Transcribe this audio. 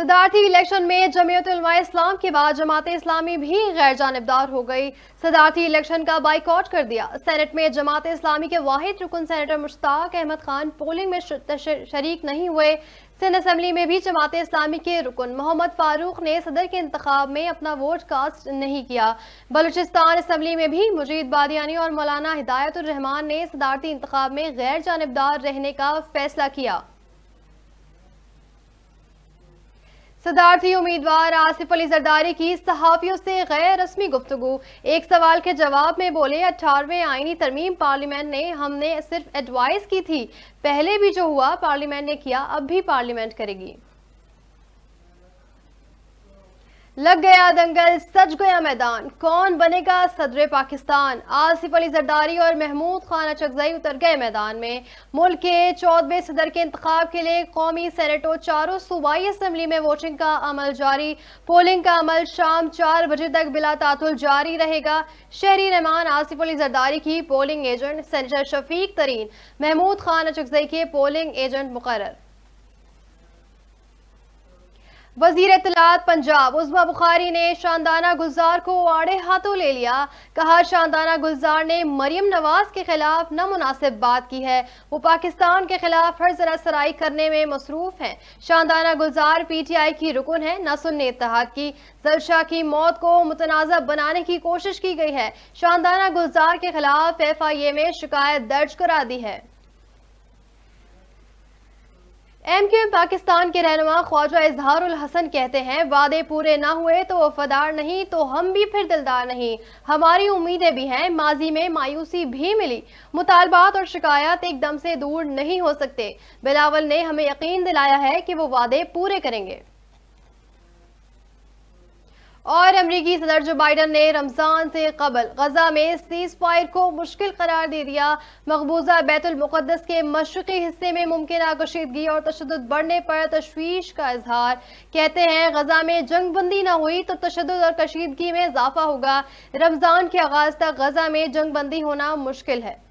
सदारती election में जमीयत इस्लाम के बाद जमात इस्लामी भी गैर जानबदार हो गई सदार्थी इलेक्शन का बाइकआउट कर दिया सेनेट में जमात इस्लामी के वाहिद रुकन सेनेटर मुश्ताक अहमद खान पोलिंग में शरीक नहीं हुए सिंध असम्बली में भी जमात इस्लामी के रुकन मोहम्मद फारूक ने सदर के इंतब में अपना वोट कास्ट नहीं किया बलूचिस्तान असम्बली में भी मुजीद बादियानी और मौलाना रहमान ने सदारती इंतब में गैर जानबदार रहने का फैसला किया सदारती उम्मीदवार आसिफ अली जरदारी की सहाफ़ियों से गैर रस्मी गुफ्तु एक सवाल के जवाब में बोले अठारहवें आइनी तरमीम पार्लियामेंट ने हमने सिर्फ एडवाइस की थी पहले भी जो हुआ पार्लियामेंट ने किया अब भी पार्लियामेंट करेगी लग गया दंगल सज गया मैदान कौन बनेगा सदर पाकिस्तान आसिफ अली जरदारी और महमूद खान अचकजई उतर गए मैदान में मुल्क के चौदवे सदर के इंतब के लिए कौमी सेनेटों चारों सूबाई असम्बली में वोटिंग का अमल जारी पोलिंग का अमल शाम चार बजे तक बिला तातुल जारी रहेगा शहरी रहमान आसिफ अली जरदारी की पोलिंग एजेंट सेंटर शफीक तरीन महमूद खान अचकजई के पोलिंग एजेंट मुकर वजीर इतलात पंजाब उजमा बुखारी ने शानदाना गुलजार को आड़े हाथों ले लिया कहा शानदाना गुलजार ने मरियम नवाज के खिलाफ नामुनासिब बात की है वो पाकिस्तान के खिलाफ हर जरा सराई करने में मसरूफ हैं शानदाना गुलजार पी टी आई की रुकन है नसुन ने इतहा की जलशाह की मौत को मुतनाजा बनाने की कोशिश की गई है शानदाना गुलजार के खिलाफ एफ आई ए में शिकायत दर्ज करा दी है एम एम पाकिस्तान के रहनुमा ख्वाजा उल हसन कहते हैं वादे पूरे ना हुए तो वफादार नहीं तो हम भी फिर दिलदार नहीं हमारी उम्मीदें भी हैं माजी में मायूसी भी मिली मुतालबात और शिकायत एकदम से दूर नहीं हो सकते बिलावल ने हमें यकीन दिलाया है कि वो वादे पूरे करेंगे और अमरीकी सदर जो बाइडन ने रमज़ान से कबल गजा में सीज फायर को मुश्किल करार दे दिया मकबूजा बैतुलमक़दस के मशरक़ी हिस्से में मुमकिन कशीदगी और तशद बढ़ने पर तशवीश का इजहार कहते हैं गजा में जंग बंदी ना हुई तो तशद और कशीदगी में इजाफा होगा रमज़ान के आगाज़ तक गजा में जंग बंदी होना मुश्किल है